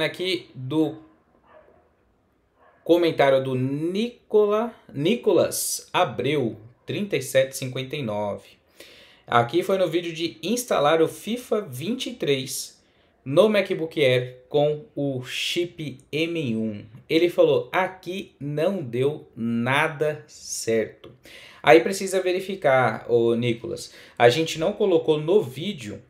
aqui do comentário do Nicola, Nicolas Abreu, 3759. Aqui foi no vídeo de instalar o FIFA 23 no MacBook Air com o chip M1. Ele falou: aqui não deu nada certo. Aí precisa verificar, o Nicolas. A gente não colocou no vídeo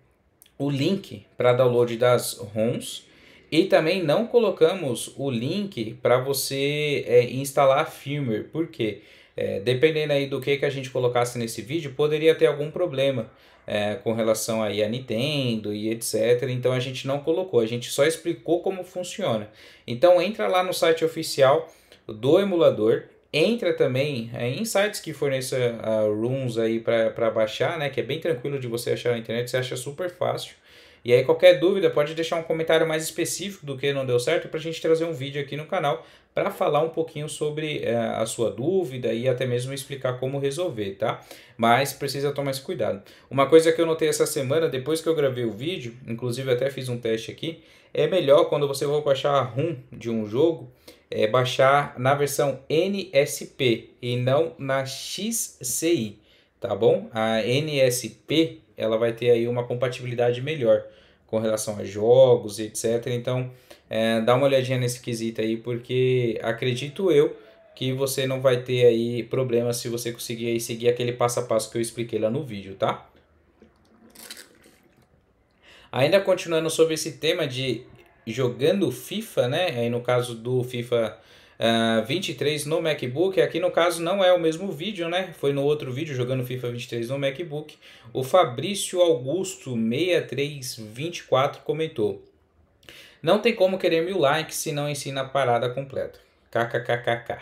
o link para download das ROMs e também não colocamos o link para você é, instalar firmware, porque é, dependendo aí do que, que a gente colocasse nesse vídeo, poderia ter algum problema é, com relação aí a Nintendo e etc. Então a gente não colocou, a gente só explicou como funciona. Então entra lá no site oficial do emulador, entra também é, em sites que forneçam uh, ah, rooms aí para baixar, né? Que é bem tranquilo de você achar na internet, você acha super fácil. E aí qualquer dúvida pode deixar um comentário mais específico do que não deu certo para a gente trazer um vídeo aqui no canal para falar um pouquinho sobre é, a sua dúvida e até mesmo explicar como resolver, tá? Mas precisa tomar esse cuidado. Uma coisa que eu notei essa semana, depois que eu gravei o vídeo, inclusive até fiz um teste aqui, é melhor quando você for baixar a ROM de um jogo, é baixar na versão NSP e não na XCI tá bom? A NSP ela vai ter aí uma compatibilidade melhor com relação a jogos, etc. Então, é, dá uma olhadinha nesse quesito aí, porque acredito eu que você não vai ter aí problemas se você conseguir seguir aquele passo a passo que eu expliquei lá no vídeo, tá? Ainda continuando sobre esse tema de jogando FIFA, né? Aí no caso do FIFA 23 ah, no MacBook. Aqui no caso não é o mesmo vídeo, né? Foi no outro vídeo jogando FIFA 23 no MacBook. O Fabrício Augusto 6324 comentou: Não tem como querer mil likes se não ensina a parada completa. KKKKK.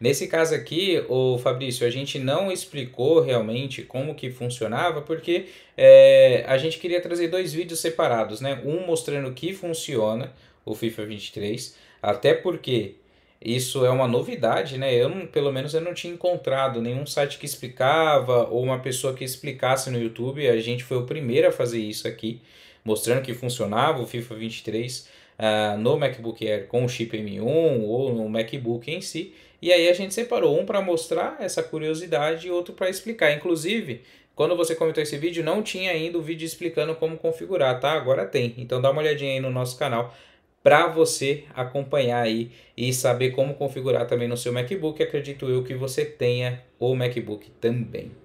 Nesse caso aqui, o Fabrício, a gente não explicou realmente como que funcionava, porque é, a gente queria trazer dois vídeos separados, né? Um mostrando que funciona o FIFA 23, até porque isso é uma novidade, né? Eu, pelo menos, eu não tinha encontrado nenhum site que explicava ou uma pessoa que explicasse no YouTube. A gente foi o primeiro a fazer isso aqui, mostrando que funcionava o FIFA 23 uh, ah, no MacBook Air com o chip M1 ou no MacBook em si. E aí a gente separou um para mostrar essa curiosidade e outro para explicar. Inclusive, quando você comentou esse vídeo, não tinha ainda o vídeo explicando como configurar, tá? Agora tem. Então dá uma olhadinha aí no nosso canal para você acompanhar aí e saber como configurar também no seu MacBook. Acredito eu que você tenha o MacBook também.